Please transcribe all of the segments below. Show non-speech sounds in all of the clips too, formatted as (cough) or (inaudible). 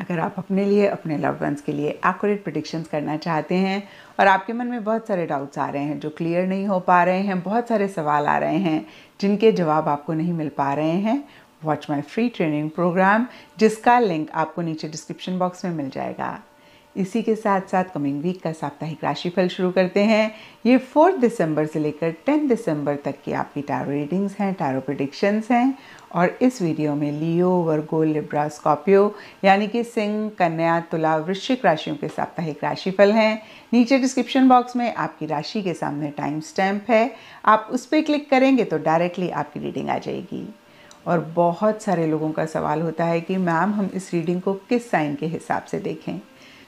अगर आप अपने लिए अपने लव वंस के लिए एक्यूरेट प्रडिक्शंस करना चाहते हैं और आपके मन में बहुत सारे डाउट्स आ रहे हैं जो क्लियर नहीं हो पा रहे हैं बहुत सारे सवाल आ रहे हैं जिनके जवाब आपको नहीं मिल पा रहे हैं watch my free training program जिसका लिंक आपको नीचे डिस्क्रिप्शन बॉक्स में मिल जाएगा इसी के साथ साथ कमिंग वीक का साप्ताहिक राशिफल शुरू करते हैं ये फोर्थ दिसंबर से लेकर टेन दिसंबर तक की आपकी टारो रीडिंग्स हैं टारो प्रडिक्शंस हैं और इस वीडियो में लियो वर्गो लिब्रा स्कॉर्पियो यानी कि सिंह कन्या तुला वृश्चिक राशियों के साप्ताहिक राशिफल हैं नीचे डिस्क्रिप्शन बॉक्स में आपकी राशि के सामने टाइम स्टैम्प है आप उस पर क्लिक करेंगे तो डायरेक्टली आपकी रीडिंग आ जाएगी और बहुत सारे लोगों का सवाल होता है कि मैम हम इस रीडिंग को किस साइन के हिसाब से देखें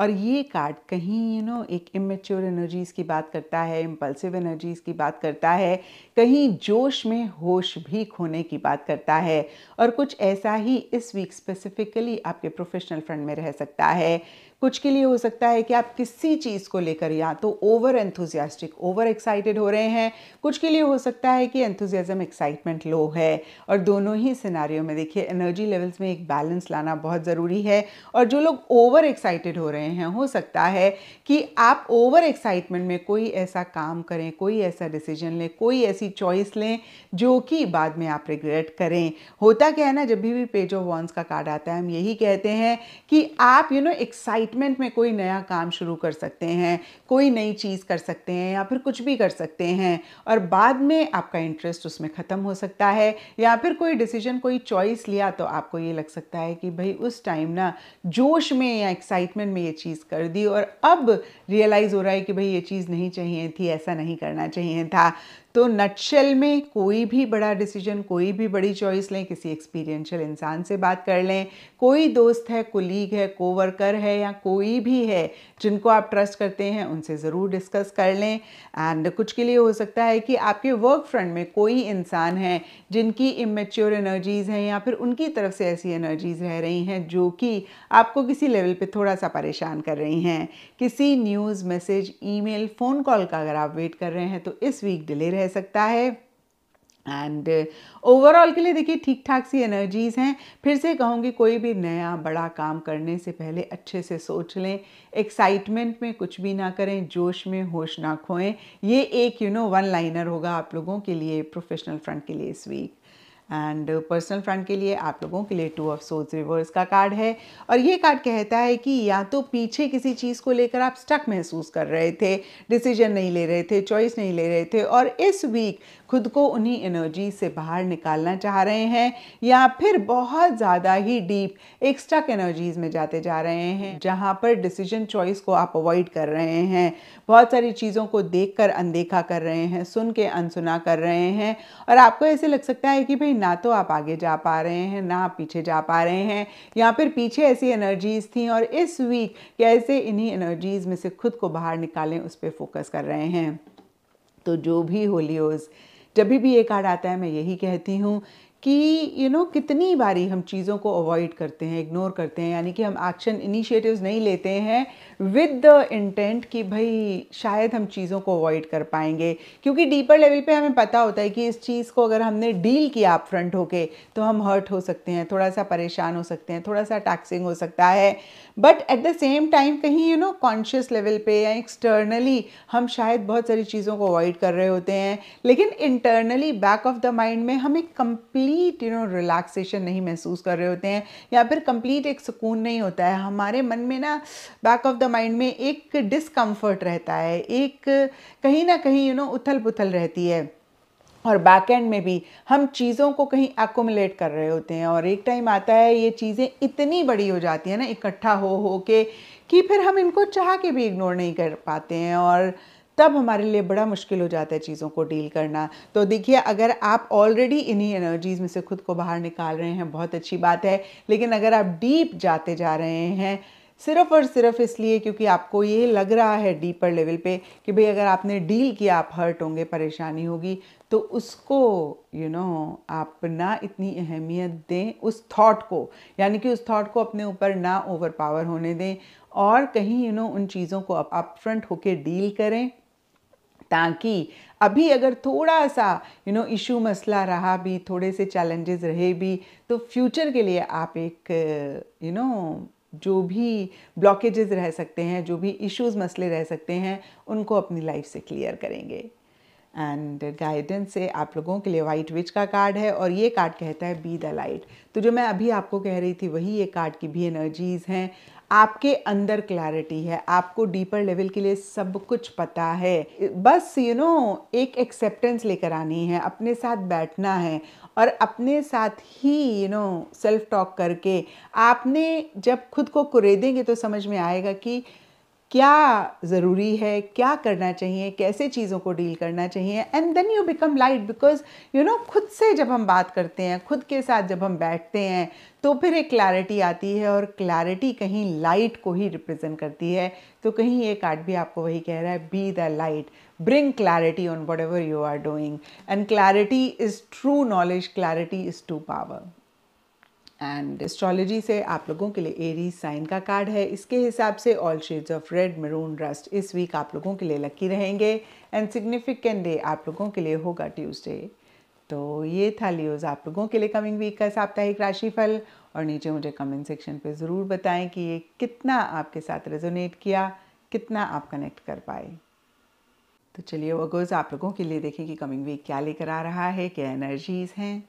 और ये कार्ड कहीं यू नो एक इमेच्योर एनर्जीज़ की बात करता है इम्पल्सिव एनर्जीज़ की बात करता है कहीं जोश में होश भी खोने की बात करता है और कुछ ऐसा ही इस वीक स्पेसिफिकली आपके प्रोफेशनल फ्रंट में रह सकता है कुछ के लिए हो सकता है कि आप किसी चीज़ को लेकर या तो ओवर एंथुजियास्टिक ओवर एक्साइटेड हो रहे हैं कुछ के लिए हो सकता है कि एंथुजियाज़म एक्साइटमेंट लो है और दोनों ही सिनारियों में देखिए एनर्जी लेवल्स में एक बैलेंस लाना बहुत ज़रूरी है और जो लोग ओवर एक्साइटेड हो रहे हैं हो सकता है कि आप ओवर एक्साइटमेंट में कोई ऐसा काम करें कोई ऐसा डिसीजन लें कोई ऐसी चॉइस लें जो कि बाद में आप रिग्रेट करें होता क्या है ना जब भी पेज ऑफ वॉन्स का कार्ड आता है हम यही कहते हैं कि आप यू नो एक्साइट कमिटमेंट में कोई नया काम शुरू कर सकते हैं कोई नई चीज़ कर सकते हैं या फिर कुछ भी कर सकते हैं और बाद में आपका इंटरेस्ट उसमें ख़त्म हो सकता है या फिर कोई डिसीजन कोई चॉइस लिया तो आपको ये लग सकता है कि भाई उस टाइम ना जोश में या एक्साइटमेंट में ये चीज़ कर दी और अब रियलाइज़ हो रहा है कि भाई ये चीज़ नहीं चाहिए थी ऐसा नहीं करना चाहिए था तो नटशेल में कोई भी बड़ा डिसीजन कोई भी बड़ी चॉइस लें किसी एक्सपीरियंशियल इंसान से बात कर लें कोई दोस्त है कोलीग है कोवर्कर है या कोई भी है जिनको आप ट्रस्ट करते हैं उनसे ज़रूर डिस्कस कर लें एंड कुछ के लिए हो सकता है कि आपके वर्क फ्रंट में कोई इंसान है जिनकी इमेच्योर एनर्जीज़ हैं या फिर उनकी तरफ से ऐसी एनर्जीज़ रह रही हैं जो कि आपको किसी लेवल पर थोड़ा सा परेशान कर रही हैं किसी न्यूज़ मैसेज ई फ़ोन कॉल का अगर आप वेट कर रहे हैं तो इस वीक डिले रहे रह सकता है एंड ओवरऑल के लिए देखिए ठीक ठाक सी एनर्जीज़ हैं फिर से कहूँगी कोई भी नया बड़ा काम करने से पहले अच्छे से सोच लें एक्साइटमेंट में कुछ भी ना करें जोश में होश ना खोएं ये एक यू नो वन लाइनर होगा आप लोगों के लिए प्रोफेशनल फ्रंट के लिए इस वीक एंड पर्सनल फ्रंट के लिए आप लोगों के लिए टू ऑफ सोल्स रिवर्स का कार्ड है और ये कार्ड कहता है कि या तो पीछे किसी चीज़ को लेकर आप स्टक महसूस कर रहे थे डिसीजन नहीं ले रहे थे चॉइस नहीं ले रहे थे और इस वीक खुद को उन्हीं एनर्जी से बाहर निकालना चाह रहे हैं या फिर बहुत ज़्यादा ही डीप एक्स्ट्रा एनर्जीज में जाते जा रहे हैं जहाँ पर डिसीजन चॉइस को आप अवॉइड कर रहे हैं बहुत सारी चीज़ों को देख कर अनदेखा कर रहे हैं सुन के अनसुना कर रहे हैं और आपको ऐसे लग सकता है कि भाई ना तो आप आगे जा पा रहे हैं ना आप पीछे जा पा रहे हैं या फिर पीछे ऐसी एनर्जीज थी और इस वीक कैसे इन्हीं एनर्जीज में से खुद को बाहर निकालें उस पर फोकस कर रहे हैं तो जो भी होलियोज़ जब भी ये कार्ड आता है मैं यही कहती हूँ कि यू you नो know, कितनी बारी हम चीज़ों को अवॉइड करते हैं इग्नोर करते हैं यानी कि हम एक्शन इनिशिएटिव्स नहीं लेते हैं विद द इंटेंट कि भाई शायद हम चीज़ों को अवॉइड कर पाएंगे क्योंकि डीपर लेवल पे हमें पता होता है कि इस चीज़ को अगर हमने डील किया आप फ्रंट होके तो हम हर्ट हो सकते हैं थोड़ा सा परेशान हो सकते हैं थोड़ा सा टैक्सिंग हो सकता है but at the same time कहीं यू नो कॉन्शियस लेवल पे या एक्सटर्नली हम शायद बहुत सारी चीज़ों को अवॉइड कर रहे होते हैं लेकिन internally back of the mind में हम एक कम्प्लीट यू नो रिलैक्सेशन नहीं महसूस कर रहे होते हैं या फिर कम्प्लीट एक सुकून नहीं होता है हमारे मन में ना बैक ऑफ द माइंड में एक डिसकम्फर्ट रहता है एक कहीं ना कहीं यू नो उथल पुथल रहती है और बैक एंड में भी हम चीज़ों को कहीं एकोमलेट कर रहे होते हैं और एक टाइम आता है ये चीज़ें इतनी बड़ी हो जाती हैं ना इकट्ठा हो हो के कि फिर हम इनको चाह के भी इग्नोर नहीं कर पाते हैं और तब हमारे लिए बड़ा मुश्किल हो जाता है चीज़ों को डील करना तो देखिए अगर आप ऑलरेडी इन्हीं एनर्जीज़ में से खुद को बाहर निकाल रहे हैं बहुत अच्छी बात है लेकिन अगर आप डीप जाते जा रहे हैं सिर्फ और सिर्फ इसलिए क्योंकि आपको ये लग रहा है डीपर लेवल पे कि भाई अगर आपने डील किया आप हर्ट होंगे परेशानी होगी तो उसको यू you नो know, आप ना इतनी अहमियत दें उस थॉट को यानी कि उस थॉट को अपने ऊपर ना ओवर पावर होने दें और कहीं यू you नो know, उन चीज़ों को आप फ्रंट होके डील करें ताकि अभी अगर थोड़ा सा यू नो इशू मसला रहा भी थोड़े से चैलेंजेस रहे भी तो फ्यूचर के लिए आप एक यू you नो know, जो भी ब्लॉकेजेस रह सकते हैं जो भी इश्यूज मसले रह सकते हैं उनको अपनी लाइफ से क्लियर करेंगे एंड गाइडेंस से आप लोगों के लिए वाइट विच का कार्ड है और ये कार्ड कहता है बी द लाइट तो जो मैं अभी आपको कह रही थी वही ये कार्ड की भी एनर्जीज़ हैं आपके अंदर क्लैरिटी है आपको डीपर लेवल के लिए सब कुछ पता है बस यू you नो know, एक एक्सेप्टेंस लेकर आनी है अपने साथ बैठना है और अपने साथ ही यू नो सेल्फ टॉक करके आपने जब खुद को कुरेदेंगे तो समझ में आएगा कि क्या ज़रूरी है क्या करना चाहिए कैसे चीज़ों को डील करना चाहिए and then you become light because you know खुद से जब हम बात करते हैं खुद के साथ जब हम बैठते हैं तो फिर एक क्लैरिटी आती है और क्लैरिटी कहीं लाइट को ही रिप्रेजेंट करती है तो कहीं ये कार्ड भी आपको वही कह रहा है be the light bring clarity on whatever you are doing and clarity is true knowledge clarity is to power and astrology से आप लोगों के लिए एरीज साइन का कार्ड है इसके हिसाब से all shades of red maroon rust इस वीक आप लोगों के लिए लकी रहेंगे एंड सिग्निफिकेंट डे आप लोगों के लिए होगा ट्यूसडे तो ये था लियोज आप लोगों के लिए कमिंग वीक का साप्ताहिक राशिफल और नीचे मुझे कमेंट सेक्शन पे ज़रूर बताएं कि ये कितना आपके साथ रेजोनेट किया कितना आप कनेक्ट कर पाए तो चलिए वगोज आप लोगों के लिए देखें कि कमिंग वीक क्या लेकर आ रहा है क्या एनर्जीज़ हैं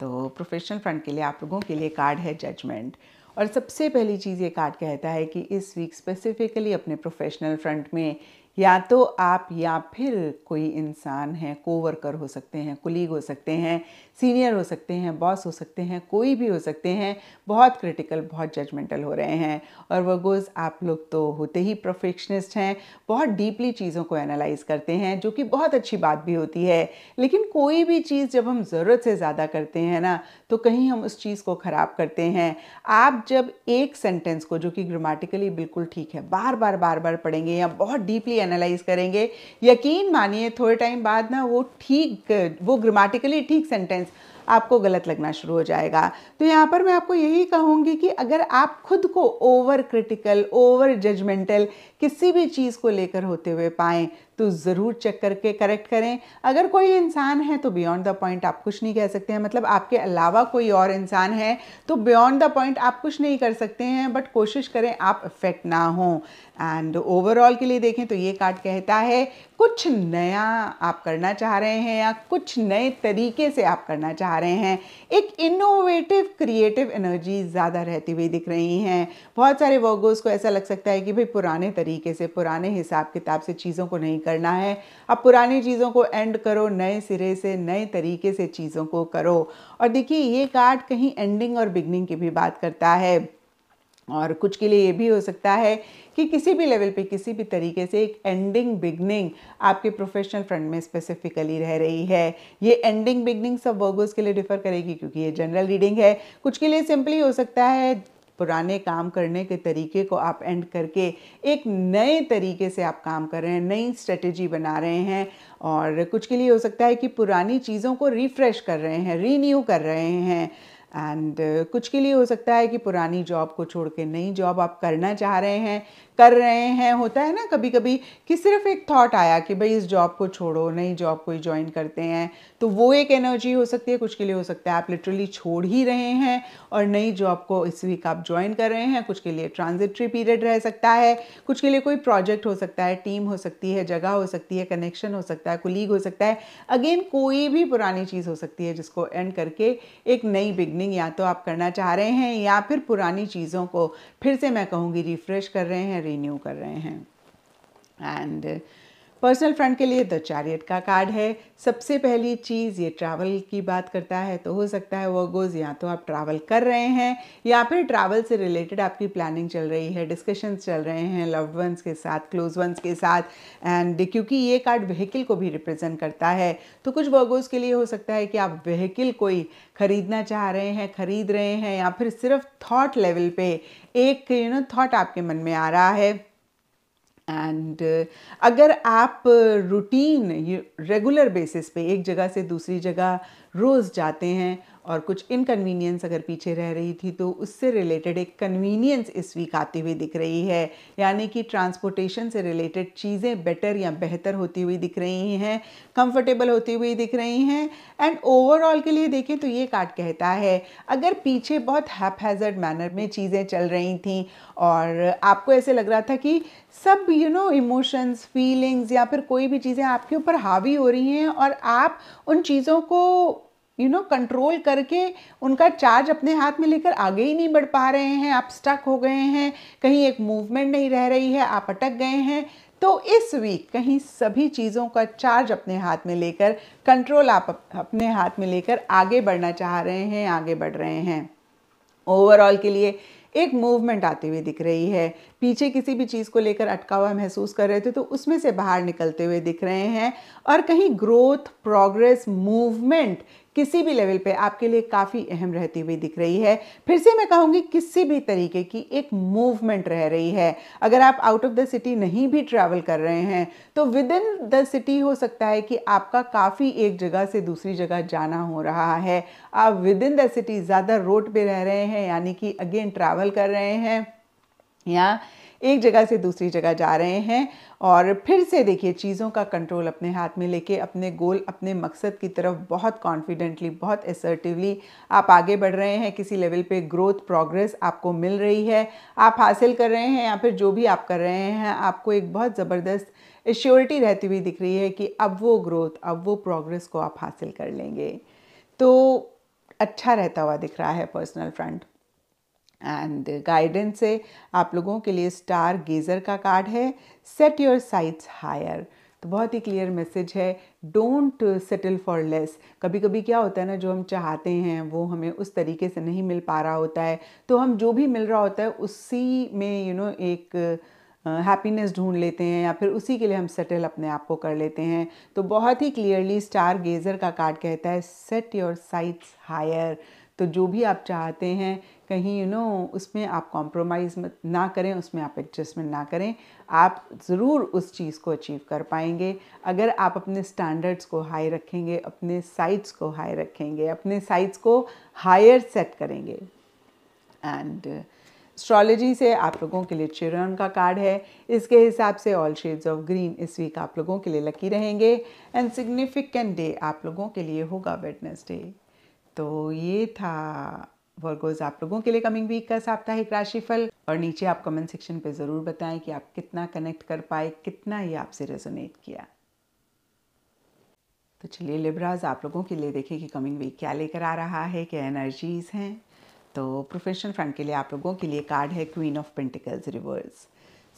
तो प्रोफेशनल फ्रंट के लिए आप लोगों के लिए कार्ड है जजमेंट और सबसे पहली चीज़ ये कार्ड कहता है कि इस वीक स्पेसिफिकली अपने प्रोफेशनल फ्रंट में या तो आप या फिर कोई इंसान है कोवर्कर हो सकते हैं कुलीग हो सकते हैं सीनियर हो सकते हैं बॉस हो सकते हैं कोई भी हो सकते हैं बहुत क्रिटिकल बहुत जजमेंटल हो रहे हैं और वर्गोज आप लोग तो होते ही प्रोफेशनिस्ट हैं बहुत डीपली चीज़ों को एनालाइज करते हैं जो कि बहुत अच्छी बात भी होती है लेकिन कोई भी चीज़ जब हम ज़रूरत से ज़्यादा करते हैं ना तो कहीं हम उस चीज़ को ख़राब करते हैं आप जब एक सेंटेंस को जो कि ग्रामेटिकली बिल्कुल ठीक है बार बार बार बार पढ़ेंगे या बहुत डीपली एनालाइज करेंगे यकीन मानिए थोड़े टाइम बाद ना वो ठीक वो ग्रामेटिकली ठीक सेंटेंस आपको गलत लगना शुरू हो जाएगा तो यहाँ पर मैं आपको यही कहूँगी कि अगर आप खुद को ओवर क्रिटिकल ओवर जजमेंटल किसी भी चीज़ को लेकर होते हुए पाएँ तो ज़रूर चेक करके करेक्ट करें अगर कोई इंसान है तो बियॉन्ड द पॉइंट आप कुछ नहीं कह सकते हैं मतलब आपके अलावा कोई और इंसान है तो बियॉन्ड द पॉइंट आप कुछ नहीं कर सकते हैं बट कोशिश करें आप इफेक्ट ना हों एंड ओवरऑल के लिए देखें तो ये कार्ड कहता है कुछ नया आप करना चाह रहे हैं या कुछ नए तरीके से आप करना चाह रहे हैं एक इनोवेटिव क्रिएटिव एनर्जी ज़्यादा रहती हुई दिख रही हैं बहुत सारे वर्गोज़ को ऐसा लग सकता है कि भाई पुराने तरीके से पुराने हिसाब किताब से चीज़ों को नहीं करना है अब पुरानी चीज़ों को एंड करो नए सिरे से नए तरीके से चीज़ों को करो और देखिए ये कार्ड कहीं एंडिंग और बिगनिंग की भी बात करता है और कुछ के लिए ये भी हो सकता है कि किसी भी लेवल पे किसी भी तरीके से एक एंडिंग बिगनिंग आपके प्रोफेशनल फ्रंट में स्पेसिफिकली रह रही है ये एंडिंग बिगनिंग सब वर्गोज के लिए डिफर करेगी क्योंकि ये जनरल रीडिंग है कुछ के लिए सिंपली हो सकता है पुराने काम करने के तरीके को आप एंड करके एक नए तरीके से आप काम कर रहे हैं नई स्ट्रेटजी बना रहे हैं और कुछ के लिए हो सकता है कि पुरानी चीज़ों को रिफ़्रेश कर रहे हैं रीन्यू कर रहे हैं एंड uh, कुछ के लिए हो सकता है कि पुरानी जॉब को छोड़ के नई जॉब आप करना चाह रहे हैं कर रहे हैं होता है ना कभी कभी कि सिर्फ एक थॉट आया कि भाई इस जॉब को छोड़ो नई जॉब कोई ज्वाइन करते हैं तो वो एक एनर्जी हो सकती है कुछ के लिए हो सकता है आप लिटरली छोड़ ही रहे हैं और नई जॉब को इस वीक आप ज्वाइन कर रहे हैं कुछ के लिए ट्रांजिटरी पीरियड रह सकता है कुछ के लिए कोई प्रोजेक्ट हो सकता है टीम हो सकती है जगह हो सकती है कनेक्शन हो सकता है कुलीग हो सकता है अगेन कोई भी पुरानी चीज़ हो सकती है जिसको एंड करके एक नई बिगनिंग रीडिंग या तो आप करना चाह रहे हैं या फिर पुरानी चीज़ों को फिर से मैं कहूँगी रिफ़्रेश कर रहे हैं रीन्यू कर रहे हैं एंड पर्सनल फ्रंट के लिए द चैरियट का कार्ड है सबसे पहली चीज़ ये ट्रैवल की बात करता है तो हो सकता है वो गोज़ या तो आप ट्रैवल कर रहे हैं या फिर ट्रैवल से रिलेटेड आपकी प्लानिंग चल रही है डिस्कशंस चल रहे हैं लव वंस के साथ क्लोज वंस के साथ एंड क्योंकि ये कार्ड व्हीकल को भी रिप्रेजेंट करता है तो कुछ वर्गोज़ के लिए हो सकता है कि आप व्हीकल कोई ख़रीदना चाह रहे हैं ख़रीद रहे हैं या फिर सिर्फ थाट लेवल पे एक यू नो थाट आपके मन में आ रहा है एंड uh, अगर आप रूटीन रेगुलर बेसिस पे एक जगह से दूसरी जगह रोज़ जाते हैं और कुछ इनकन्वीनियंस अगर पीछे रह रही थी तो उससे रिलेटेड एक कन्वीनियंस इस वीक आती हुई दिख रही है यानी कि ट्रांसपोर्टेशन से रिलेटेड चीज़ें बेटर या बेहतर होती हुई दिख रही हैं कंफर्टेबल होती हुई दिख रही हैं एंड ओवरऑल के लिए देखें तो ये कार्ड कहता है अगर पीछे बहुत हैपहैजर्ड मैनर में चीज़ें चल रही थी और आपको ऐसे लग रहा था कि सब यू नो इमोशंस फीलिंग्स या फिर कोई भी चीज़ें आपके ऊपर हावी हो रही हैं और आप उन चीज़ों को यू नो कंट्रोल करके उनका चार्ज अपने हाथ में लेकर आगे ही नहीं बढ़ पा रहे हैं आप स्टक हो गए हैं कहीं एक मूवमेंट नहीं रह रही है आप अटक गए हैं तो इस वीक कहीं सभी चीज़ों का चार्ज अपने हाथ में लेकर कंट्रोल आप अपने हाथ में लेकर आगे बढ़ना चाह रहे हैं आगे बढ़ रहे हैं ओवरऑल के लिए एक मूवमेंट आती हुई दिख रही है पीछे किसी भी चीज़ को लेकर अटका हुआ महसूस कर रहे थे तो उसमें से बाहर निकलते हुए दिख रहे हैं और कहीं ग्रोथ प्रोग्रेस मूवमेंट किसी भी लेवल पे आपके लिए काफ़ी अहम रहती हुई दिख रही है फिर से मैं कहूँगी किसी भी तरीके की एक मूवमेंट रह रही है अगर आप आउट ऑफ द सिटी नहीं भी ट्रैवल कर रहे हैं तो विद इन द सिटी हो सकता है कि आपका काफ़ी एक जगह से दूसरी जगह जाना हो रहा है आप विद इन द सिटी ज़्यादा रोड पे रह रहे हैं यानी कि अगेन ट्रैवल कर रहे हैं या एक जगह से दूसरी जगह जा रहे हैं और फिर से देखिए चीज़ों का कंट्रोल अपने हाथ में लेके अपने गोल अपने मकसद की तरफ बहुत कॉन्फिडेंटली बहुत एसर्टिवली आप आगे बढ़ रहे हैं किसी लेवल पे ग्रोथ प्रोग्रेस आपको मिल रही है आप हासिल कर रहे हैं या फिर जो भी आप कर रहे हैं आपको एक बहुत ज़बरदस्त एश्योरिटी रहती हुई दिख रही है कि अब वो ग्रोथ अब वो प्रोग्रेस को आप हासिल कर लेंगे तो अच्छा रहता हुआ दिख रहा है पर्सनल फ्रंट एंड गाइडेंस से आप लोगों के लिए स्टार गेजर का कार्ड है सेट योर साइट्स हायर तो बहुत ही क्लियर मैसेज है डोंट सेटल फॉर लेस कभी कभी क्या होता है ना जो हम चाहते हैं वो हमें उस तरीके से नहीं मिल पा रहा होता है तो हम जो भी मिल रहा होता है उसी में यू you नो know, एक हैप्पीनेस ढूंढ लेते हैं या फिर उसी के लिए हम सेटल अपने आप को कर लेते हैं तो बहुत ही क्लियरली स्टार गेजर का कार्ड कहता है सेट योर साइट्स हायर तो जो भी आप चाहते हैं कहीं यू you नो know, उसमें आप कॉम्प्रोमाइज़ ना करें उसमें आप एडजस्टमेंट ना करें आप ज़रूर उस चीज़ को अचीव कर पाएंगे अगर आप अपने स्टैंडर्ड्स को हाई रखेंगे अपने साइट्स को हाई रखेंगे अपने साइट्स को हायर सेट करेंगे एंड एस्ट्रोलॉजी से आप लोगों के लिए चिरन का कार्ड है इसके हिसाब से ऑल शेड्स ऑफ ग्रीन इस वीक आप लोगों के लिए लकी रहेंगे एंड सिग्निफिकेंट डे आप लोगों के लिए होगा वेडनेसडे तो ये था वर्गोज आप लोगों के लिए कमिंग वीक का साप्ताहिक राशिफल और नीचे आप कमेंट सेक्शन पे ज़रूर बताएं कि आप कितना कनेक्ट कर पाए कितना ये आपसे रेजोनेट किया तो चलिए लिब्राज आप लोगों के लिए देखें कि कमिंग वीक क्या लेकर आ रहा है क्या एनर्जीज हैं तो प्रोफेशनल फ्रंट के लिए आप लोगों के लिए कार्ड है क्वीन ऑफ पेंटिकल्स रिवर्स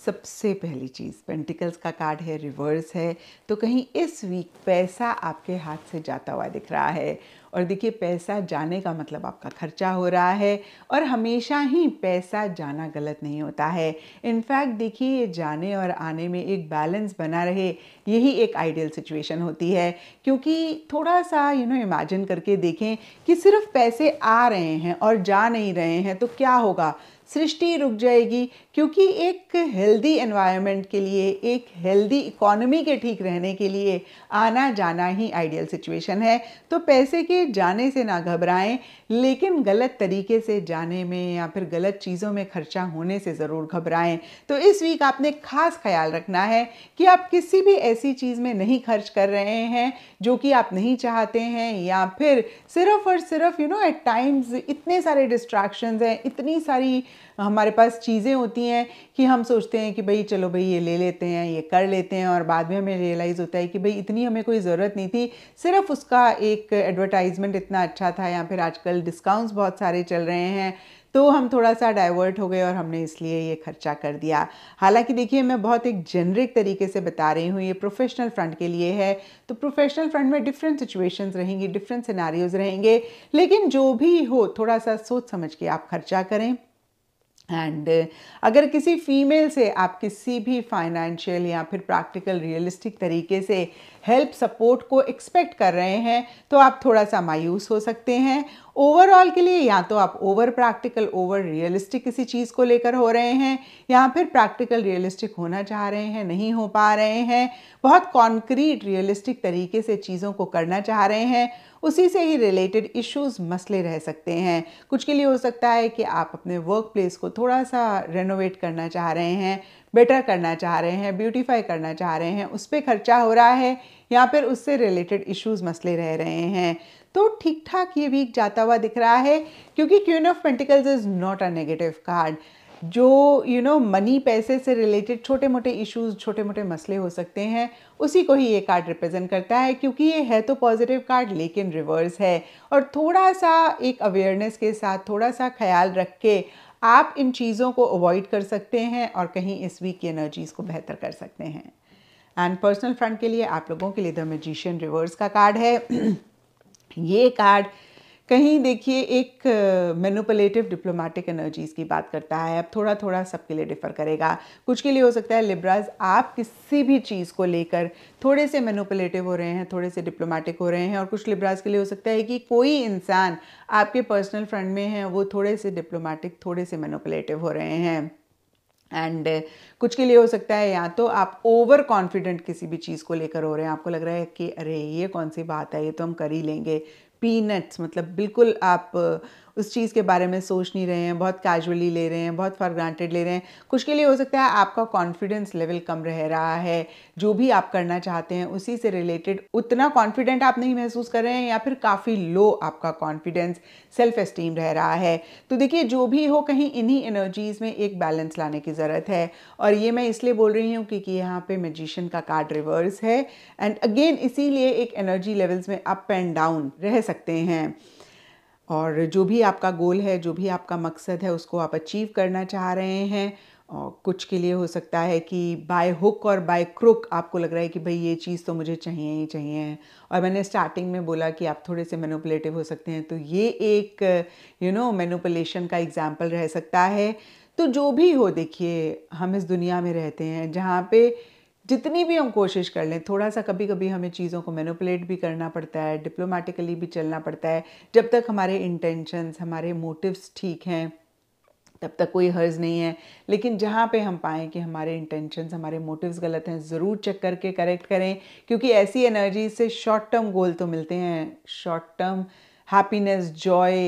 सबसे पहली चीज़ पेंटिकल्स का कार्ड है रिवर्स है तो कहीं इस वीक पैसा आपके हाथ से जाता हुआ दिख रहा है और देखिए पैसा जाने का मतलब आपका खर्चा हो रहा है और हमेशा ही पैसा जाना गलत नहीं होता है इनफैक्ट देखिए ये जाने और आने में एक बैलेंस बना रहे यही एक आइडियल सिचुएशन होती है क्योंकि थोड़ा सा यू नो इमेजिन करके देखें कि सिर्फ पैसे आ रहे हैं और जा नहीं रहे हैं तो क्या होगा सृष्टि रुक जाएगी क्योंकि एक हेल्दी एनवायरनमेंट के लिए एक हेल्दी इकोनॉमी के ठीक रहने के लिए आना जाना ही आइडियल सिचुएशन है तो पैसे के जाने से ना घबराएं लेकिन गलत तरीके से जाने में या फिर गलत चीज़ों में खर्चा होने से ज़रूर घबराएं तो इस वीक आपने खास ख्याल रखना है कि आप किसी भी ऐसी चीज़ में नहीं खर्च कर रहे हैं जो कि आप नहीं चाहते हैं या फिर सिर्फ और सिर्फ यू नो एट टाइम्स इतने सारे डिस्ट्रैक्शंस हैं इतनी सारी हमारे पास चीज़ें होती हैं कि हम सोचते हैं कि भाई चलो भाई ये ले लेते हैं ये कर लेते हैं और बाद में हमें रियलाइज़ होता है कि भाई इतनी हमें कोई ज़रूरत नहीं थी सिर्फ उसका एक एडवर्टाइजमेंट इतना अच्छा था या फिर आजकल डिस्काउंट्स बहुत सारे चल रहे हैं तो हम थोड़ा सा डाइवर्ट हो गए और हमने इसलिए ये खर्चा कर दिया हालांकि देखिए मैं बहुत एक जेनरिक तरीके से बता रही हूँ ये प्रोफेशनल फ्रंट के लिए है तो प्रोफेशनल फ्रंट में डिफरेंट सिचुएशंस रहेंगी डिफरेंट सिनारियोज़ रहेंगे लेकिन जो भी हो थोड़ा सा सोच समझ के आप खर्चा करें एंड uh, अगर किसी फीमेल से आप किसी भी फाइनेंशियल या फिर प्रैक्टिकल रियलिस्टिक तरीके से हेल्प सपोर्ट को एक्सपेक्ट कर रहे हैं तो आप थोड़ा सा मायूस हो सकते हैं ओवरऑल के लिए या तो आप ओवर प्रैक्टिकल ओवर रियलिस्टिक किसी चीज़ को लेकर हो रहे हैं या फिर प्रैक्टिकल रियलिस्टिक होना चाह रहे हैं नहीं हो पा रहे हैं बहुत कॉन्क्रीट रियलिस्टिक तरीके से चीज़ों को करना चाह रहे हैं उसी से ही रिलेटेड इश्यूज मसले रह सकते हैं कुछ के लिए हो सकता है कि आप अपने वर्क प्लेस को थोड़ा सा रेनोवेट करना चाह रहे हैं बेटर करना चाह रहे हैं ब्यूटीफाई करना चाह रहे हैं उस पर खर्चा हो रहा है या फिर उससे रिलेटेड इश्यूज मसले रह रहे हैं तो ठीक ठाक ये वीक जाता हुआ दिख रहा है क्योंकि queen of pentacles is not a negative card जो यू नो मनी पैसे से रिलेटेड छोटे मोटे इश्यूज छोटे मोटे मसले हो सकते हैं उसी को ही ये कार्ड रिप्रेजेंट करता है क्योंकि ये है तो पॉजिटिव कार्ड लेकिन रिवर्स है और थोड़ा सा एक अवेयरनेस के साथ थोड़ा सा ख्याल रख के आप इन चीज़ों को अवॉइड कर सकते हैं और कहीं इस वीक की एनर्जीज़ को बेहतर कर सकते हैं एंड पर्सनल फ्रंट के लिए आप लोगों के लिए द मेजिशियन रिवर्स का कार्ड है (clears throat) ये कार्ड कहीं देखिए एक मेनुपलेटिव डिप्लोमेटिक एनर्जीज़ की बात करता है अब थोड़ा थोड़ा सबके लिए डिफ़र करेगा कुछ के लिए हो सकता है लिब्राज आप किसी भी चीज़ को लेकर थोड़े से मेनुपलेटिव हो रहे हैं थोड़े से डिप्लोमेटिक हो रहे हैं और कुछ लिब्राज के लिए हो सकता है कि कोई इंसान आपके पर्सनल फ्रेंड में है वो थोड़े से डिप्लोमेटिक थोड़े से मेनुपलेटिव हो रहे हैं एंड uh, कुछ के लिए हो सकता है या तो आप ओवर कॉन्फिडेंट किसी भी चीज़ को लेकर हो रहे हैं आपको लग रहा है कि अरे ये कौन सी बात है ये तो हम कर ही लेंगे पीनट्स मतलब बिल्कुल आप उस चीज़ के बारे में सोच नहीं रहे हैं बहुत कैजुअली ले रहे हैं बहुत फॉर ग्रांटेड ले रहे हैं कुछ के लिए हो सकता है आपका कॉन्फिडेंस लेवल कम रह रहा है जो भी आप करना चाहते हैं उसी से रिलेटेड उतना कॉन्फिडेंट आप नहीं महसूस कर रहे हैं या फिर काफ़ी लो आपका कॉन्फिडेंस सेल्फ एस्टीम रह रहा है तो देखिए जो भी हो कहीं इन्हीं एनर्जीज़ में एक बैलेंस लाने की ज़रूरत है और ये मैं इसलिए बोल रही हूँ क्योंकि यहाँ पर मेजिशन का कार्ड रिवर्स है एंड अगेन इसीलिए एक एनर्जी लेवल्स में अप एंड डाउन रह सकते हैं और जो भी आपका गोल है जो भी आपका मकसद है उसको आप अचीव करना चाह रहे हैं और कुछ के लिए हो सकता है कि बाय हुक और बाय क्रुक आपको लग रहा है कि भाई ये चीज़ तो मुझे चाहिए ही चाहिए और मैंने स्टार्टिंग में बोला कि आप थोड़े से मैनुपलेटिव हो सकते हैं तो ये एक यू नो मैनुपलेशन का एग्जाम्पल रह सकता है तो जो भी हो देखिए हम इस दुनिया में रहते हैं जहाँ पे जितनी भी हम कोशिश कर लें थोड़ा सा कभी कभी हमें चीज़ों को मैनुपलेट भी करना पड़ता है डिप्लोमेटिकली भी चलना पड़ता है जब तक हमारे इंटेंशंस हमारे मोटिव्स ठीक हैं तब तक कोई हर्ज नहीं है लेकिन जहाँ पे हम पाएँ कि हमारे इंटेंशंस हमारे मोटिव्स गलत हैं ज़रूर चेक करके करेक्ट करें क्योंकि ऐसी एनर्जी से शॉर्ट टर्म गोल तो मिलते हैं शॉर्ट टर्म हैप्पीनेस जॉय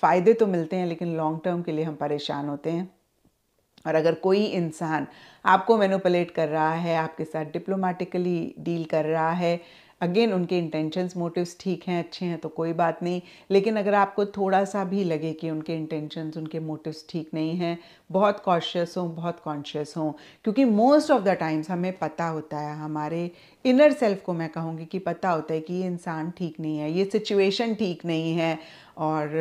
फ़ायदे तो मिलते हैं लेकिन लॉन्ग टर्म के लिए हम परेशान होते हैं और अगर कोई इंसान आपको मैनुपलेट कर रहा है आपके साथ डिप्लोमेटिकली डील कर रहा है अगेन उनके इंटेंशंस मोटिव्स ठीक हैं अच्छे हैं तो कोई बात नहीं लेकिन अगर आपको थोड़ा सा भी लगे कि उनके इंटेंशंस उनके मोटिव्स ठीक नहीं हैं बहुत कॉशियस हों बहुत कॉन्शियस हों क्योंकि मोस्ट ऑफ द टाइम्स हमें पता होता है हमारे इनर सेल्फ को मैं कहूँगी कि पता होता है कि ये इंसान ठीक नहीं है ये सिचुएशन ठीक नहीं है और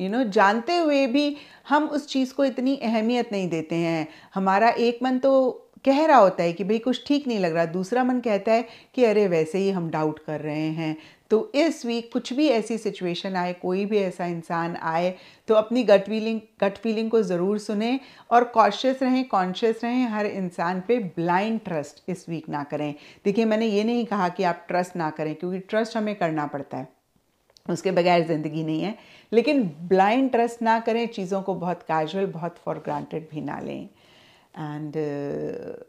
यू नो जानते हुए भी हम उस चीज़ को इतनी अहमियत नहीं देते हैं हमारा एक मन तो कह रहा होता है कि भाई कुछ ठीक नहीं लग रहा दूसरा मन कहता है कि अरे वैसे ही हम डाउट कर रहे हैं तो इस वीक कुछ भी ऐसी सिचुएशन आए कोई भी ऐसा इंसान आए तो अपनी गट फीलिंग गट फीलिंग को ज़रूर सुने और कॉशियस रहें कॉन्शियस रहें हर इंसान पे ब्लाइंड ट्रस्ट इस वीक ना करें देखिए मैंने ये नहीं कहा कि आप ट्रस्ट ना करें क्योंकि ट्रस्ट हमें करना पड़ता है उसके बगैर ज़िंदगी नहीं है लेकिन ब्लाइंड ट्रस्ट ना करें चीज़ों को बहुत कैजुअल बहुत फॉर ग्रांटेड भी ना लें एंड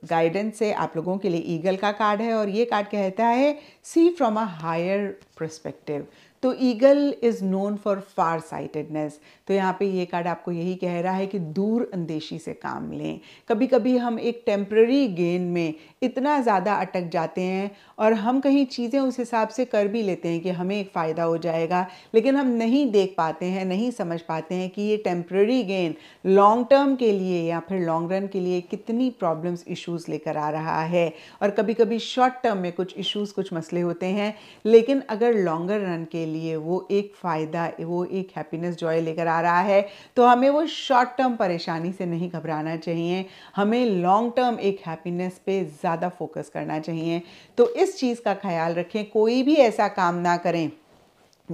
गाइडेंस uh, से आप लोगों के लिए ईगल का कार्ड है और ये कार्ड कहता है see from a higher perspective तो eagle is known for far sightedness तो यहाँ पे ये कार्ड आपको यही कह रहा है कि दूर अंदेशी से काम लें कभी कभी हम एक टेम्प्ररी गेन में इतना ज़्यादा अटक जाते हैं और हम कहीं चीज़ें उस हिसाब से कर भी लेते हैं कि हमें एक फ़ायदा हो जाएगा लेकिन हम नहीं देख पाते हैं नहीं समझ पाते हैं कि ये टेम्प्ररी गेन लॉन्ग टर्म के लिए या फिर लॉन्ग रन के लिए कितनी प्रॉब्लम्स इश्यूज़ लेकर आ रहा है और कभी कभी शॉर्ट टर्म में कुछ इश्यूज़ कुछ मसले होते हैं लेकिन अगर लॉन्गर रन के लिए वो एक फ़ायदा वो एक हैप्पीनेस जॉय लेकर आ रहा है तो हमें वो शॉर्ट टर्म परेशानी से नहीं घबराना चाहिए हमें लॉन्ग टर्म एक हैप्पीनेस पे ज़्यादा फोकस करना चाहिए तो इस चीज़ का ख्याल रखें कोई भी ऐसा काम ना करें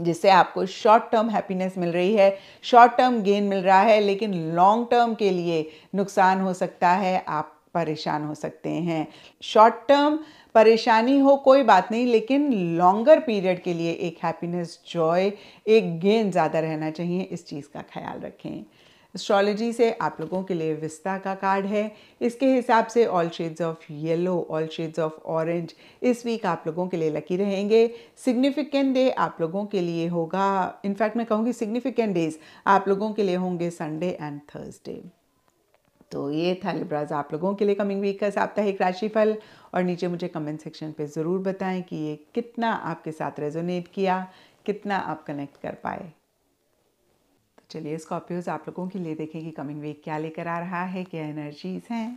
जिससे आपको शॉर्ट टर्म हैप्पीनेस मिल रही है शॉर्ट टर्म गेन मिल रहा है लेकिन लॉन्ग टर्म के लिए नुकसान हो सकता है आप परेशान हो सकते हैं शॉर्ट टर्म परेशानी हो कोई बात नहीं लेकिन लॉन्गर पीरियड के लिए एक हैप्पीनेस जॉय एक गेन ज़्यादा रहना चाहिए इस चीज़ का ख्याल रखें एस्ट्रोलॉजी से आप लोगों के लिए विस्ता का कार्ड है इसके हिसाब से all shades of yellow all shades of orange इस वीक आप लोगों के लिए लकी रहेंगे सिग्निफिकेंट डे आप लोगों के लिए होगा इनफैक्ट मैं कहूँगी सिग्निफिकेंट डेज आप लोगों के लिए होंगे संडे एंड थर्सडे तो ये था लिब्राज आप लोगों के लिए कमिंग वीक का साप्ताहिक राशिफल और नीचे मुझे कमेंट सेक्शन पे ज़रूर बताएं कि ये कितना आपके साथ रेजोनेट किया कितना आप कनेक्ट कर पाए तो चलिए स्कॉर्पियोज आप लोगों के लिए देखें कि कमिंग वीक क्या लेकर आ रहा है क्या एनर्जीज़ हैं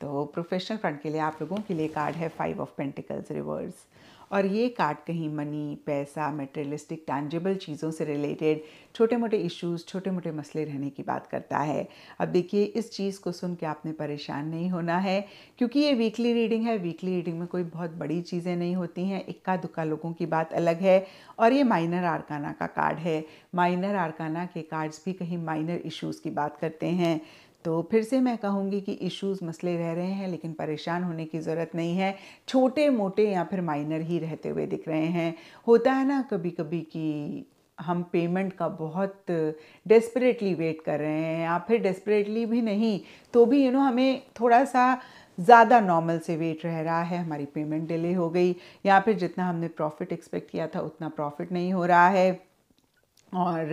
तो प्रोफेशनल फ्रंट के लिए आप लोगों के लिए कार्ड है फाइव ऑफ पेंटिकल्स रिवर्स और ये कार्ड कहीं मनी पैसा मेटेरियलिस्टिक टैंजेबल चीज़ों से रिलेटेड छोटे मोटे इश्यूज छोटे मोटे मसले रहने की बात करता है अब देखिए इस चीज़ को सुन के आपने परेशान नहीं होना है क्योंकि ये वीकली रीडिंग है वीकली रीडिंग में कोई बहुत बड़ी चीज़ें नहीं होती हैं इक्का दुक्का लोगों की बात अलग है और ये माइनर आरकाना का कार्ड है माइनर आरकाना के कार्ड्स भी कहीं माइनर इश्यूज़ की बात करते हैं तो फिर से मैं कहूँगी कि इश्यूज मसले रह रहे हैं लेकिन परेशान होने की ज़रूरत नहीं है छोटे मोटे या फिर माइनर ही रहते हुए दिख रहे हैं होता है ना कभी कभी कि हम पेमेंट का बहुत डेस्परेटली वेट कर रहे हैं या फिर डेस्परेटली भी नहीं तो भी यू नो हमें थोड़ा सा ज़्यादा नॉर्मल से वेट रह रहा है हमारी पेमेंट डिले हो गई या फिर जितना हमने प्रॉफिट एक्सपेक्ट किया था उतना प्रॉफिट नहीं हो रहा है और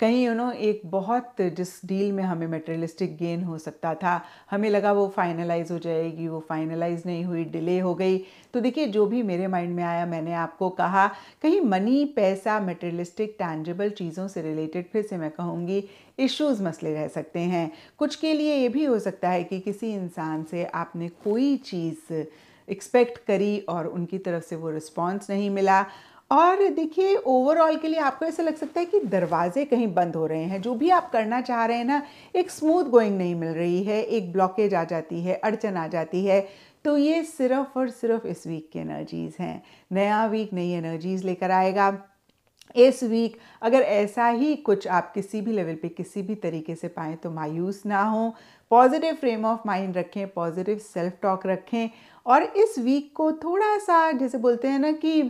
कहीं यू नो एक बहुत जिस डील में हमें मेटेरियलिस्टिक गेन हो सकता था हमें लगा वो फाइनलाइज हो जाएगी वो फाइनलाइज नहीं हुई डिले हो गई तो देखिए जो भी मेरे माइंड में आया मैंने आपको कहा कहीं मनी पैसा मेटेरियलिस्टिक टैंजेबल चीज़ों से रिलेटेड फिर से मैं कहूँगी इश्यूज मसले रह सकते हैं कुछ के लिए ये भी हो सकता है कि किसी इंसान से आपने कोई चीज़ एक्सपेक्ट करी और उनकी तरफ से वो रिस्पॉन्स नहीं मिला और देखिए ओवरऑल के लिए आपको ऐसा लग सकता है कि दरवाजे कहीं बंद हो रहे हैं जो भी आप करना चाह रहे हैं ना एक स्मूथ गोइंग नहीं मिल रही है एक ब्लॉकेज आ जाती है अड़चन आ जाती है तो ये सिर्फ और सिर्फ इस वीक की एनर्जीज़ हैं नया वीक नई एनर्जीज़ लेकर आएगा इस वीक अगर ऐसा ही कुछ आप किसी भी लेवल पे किसी भी तरीके से पाएँ तो मायूस ना हो पॉजिटिव फ्रेम ऑफ माइंड रखें पॉजिटिव सेल्फ टॉक रखें और इस वीक को थोड़ा सा जैसे बोलते हैं ना कि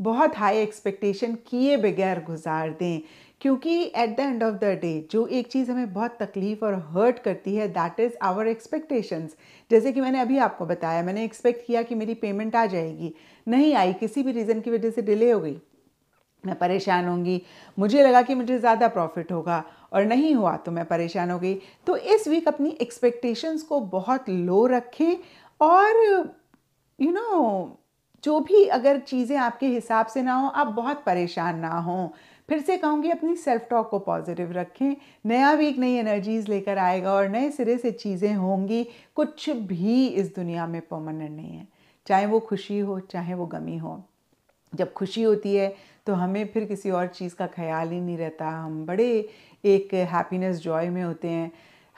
बहुत हाई एक्सपेक्टेशन किए बगैर गुजार दें क्योंकि at the end of the day जो एक चीज़ हमें बहुत तकलीफ़ और हर्ट करती है दैट इज़ आवर एक्सपेक्टेशंस जैसे कि मैंने अभी आपको बताया मैंने एक्सपेक्ट किया कि मेरी पेमेंट आ जाएगी नहीं आई किसी भी रीज़न की वजह से डिले हो गई मैं परेशान होंगी मुझे लगा कि मुझे ज़्यादा प्रॉफिट होगा और नहीं हुआ तो मैं परेशान हो गई तो इस वीक अपनी एक्सपेक्टेशंस को बहुत लो रखें और यू you नो know, जो भी अगर चीज़ें आपके हिसाब से ना हो आप बहुत परेशान ना हों फिर से कहूँगी अपनी सेल्फ टॉक को पॉजिटिव रखें नया वीक नई एनर्जीज़ लेकर आएगा और नए सिरे से चीज़ें होंगी कुछ भी इस दुनिया में परमानेंट नहीं है चाहे वो खुशी हो चाहे वो गमी हो जब खुशी होती है तो हमें फिर किसी और चीज़ का ख्याल ही नहीं रहता हम बड़े एक हैप्पीनेस जॉय में होते हैं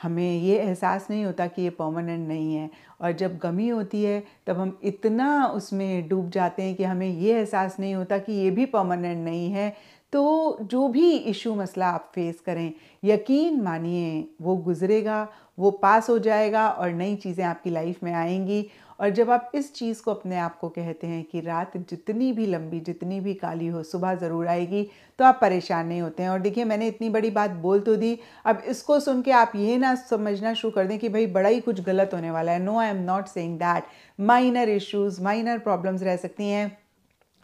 हमें ये एहसास नहीं होता कि ये परमानेंट नहीं है और जब गमी होती है तब हम इतना उसमें डूब जाते हैं कि हमें ये एहसास नहीं होता कि ये भी परमानेंट नहीं है तो जो भी इशू मसला आप फेस करें यकीन मानिए वो गुजरेगा वो पास हो जाएगा और नई चीज़ें आपकी लाइफ में आएंगी और जब आप इस चीज़ को अपने आप को कहते हैं कि रात जितनी भी लंबी जितनी भी काली हो सुबह ज़रूर आएगी तो आप परेशान नहीं होते हैं और देखिए मैंने इतनी बड़ी बात बोल तो दी अब इसको सुन के आप ये ना समझना शुरू कर दें कि भाई बड़ा ही कुछ गलत होने वाला है no I am not saying that minor issues minor problems रह सकती हैं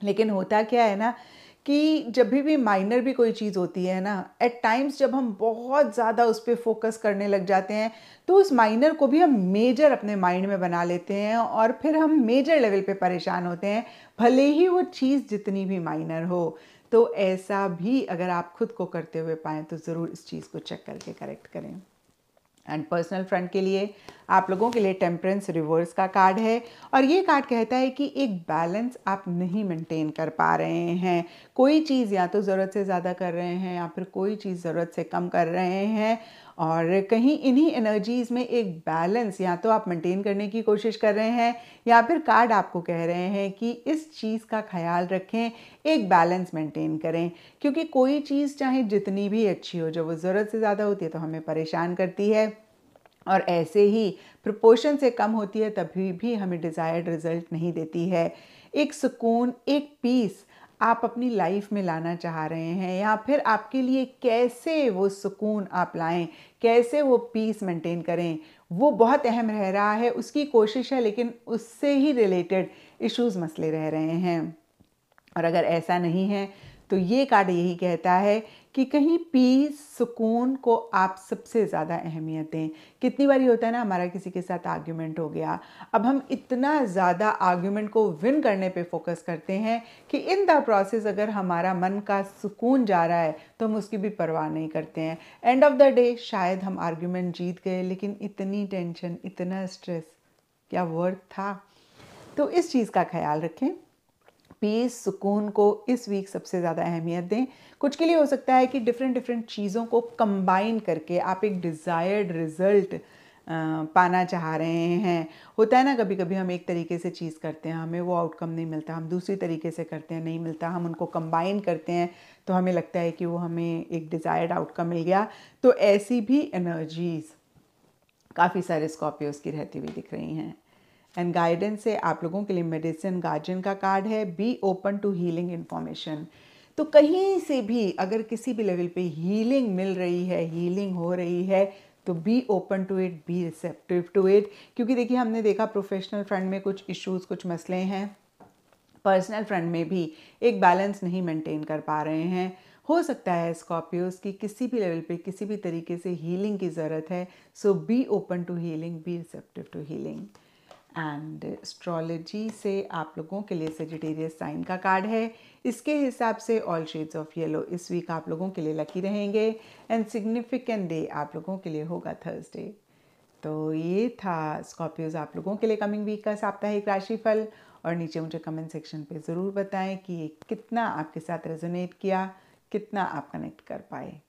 लेकिन होता क्या है ना कि जब भी माइनर भी कोई चीज़ होती है ना एट टाइम्स जब हम बहुत ज़्यादा उस पर फोकस करने लग जाते हैं तो उस माइनर को भी हम मेजर अपने माइंड में बना लेते हैं और फिर हम मेजर लेवल पे परेशान होते हैं भले ही वो चीज़ जितनी भी माइनर हो तो ऐसा भी अगर आप खुद को करते हुए पाएँ तो ज़रूर इस चीज़ को चेक करके करेक्ट करें एंड पर्सनल फ्रंट के लिए आप लोगों के लिए टेम्परेंस रिवर्स का कार्ड है और ये कार्ड कहता है कि एक बैलेंस आप नहीं मेंटेन कर पा रहे हैं कोई चीज़ या तो ज़रूरत से ज़्यादा कर रहे हैं या फिर कोई चीज़ ज़रूरत से कम कर रहे हैं और कहीं इन्हीं एनर्जीज़ में एक बैलेंस या तो आप मेंटेन करने की कोशिश कर रहे हैं या फिर कार्ड आपको कह रहे हैं कि इस चीज़ का ख्याल रखें एक बैलेंस मेंटेन करें क्योंकि कोई चीज़ चाहे जितनी भी अच्छी हो जब वो ज़रूरत से ज़्यादा होती है तो हमें परेशान करती है और ऐसे ही प्रपोर्शन से कम होती है तभी भी हमें डिज़ायर्ड रिज़ल्ट नहीं देती है एक सुकून एक पीस आप अपनी लाइफ में लाना चाह रहे हैं या फिर आपके लिए कैसे वो सुकून आप लाएं कैसे वो पीस मेंटेन करें वो बहुत अहम रह रहा है उसकी कोशिश है लेकिन उससे ही रिलेटेड इश्यूज मसले रह रहे हैं और अगर ऐसा नहीं है तो ये कार्ड यही कहता है कि कहीं पीस सुकून को आप सबसे ज़्यादा अहमियत दें कितनी बारी होता है ना हमारा किसी के साथ आर्ग्यूमेंट हो गया अब हम इतना ज़्यादा आर्ग्यूमेंट को विन करने पे फोकस करते हैं कि इन द प्रोसेस अगर हमारा मन का सुकून जा रहा है तो हम उसकी भी परवाह नहीं करते हैं एंड ऑफ द डे शायद हम आर्ग्यूमेंट जीत गए लेकिन इतनी टेंशन इतना स्ट्रेस क्या वर्थ था तो इस चीज़ का ख्याल रखें पीस सुकून को इस वीक सबसे ज़्यादा अहमियत दें कुछ के लिए हो सकता है कि डिफरेंट डिफरेंट चीज़ों को कंबाइन करके आप एक डिज़ायर्ड रिज़ल्ट पाना चाह रहे हैं होता है ना कभी कभी हम एक तरीके से चीज़ करते हैं हमें वो आउटकम नहीं मिलता हम दूसरी तरीके से करते हैं नहीं मिलता हम उनको कंबाइन करते हैं तो हमें लगता है कि वो हमें एक डिज़ायर्ड आउटकम मिल गया तो ऐसी भी एनर्जीज़ काफ़ी सारे स्कॉर्पियोज़ की रहती हुई दिख रही हैं एंड गाइडेंस से आप लोगों के लिए मेडिसिन गार्जियन का कार्ड है be open to healing information तो कहीं से भी अगर किसी भी लेवल पे हीलिंग मिल रही है हीलिंग हो रही है तो be open to it be receptive to it क्योंकि देखिए हमने देखा प्रोफेशनल फ्रंट में कुछ इश्यूज कुछ मसले हैं पर्सनल फ्रंट में भी एक बैलेंस नहीं मेंटेन कर पा रहे हैं हो सकता है स्कॉर्पियोज की किसी भी लेवल पे किसी भी तरीके से हीलिंग की ज़रूरत है so be open to healing be receptive to healing and astrology से आप लोगों के लिए सेजिटेरियस साइन का कार्ड है इसके हिसाब से ऑल शेड्स ऑफ येलो इस वीक आप लोगों के लिए लकी रहेंगे एंड सिग्निफिकेंट डे आप लोगों के लिए होगा थर्सडे तो ये था स्कॉर्पियोज आप लोगों के लिए कमिंग वीक का साप्ताहिक राशिफल और नीचे मुझे कमेंट सेक्शन पे ज़रूर बताएं कि ये कितना आपके साथ रेजोनेट किया कितना आप कनेक्ट कर पाए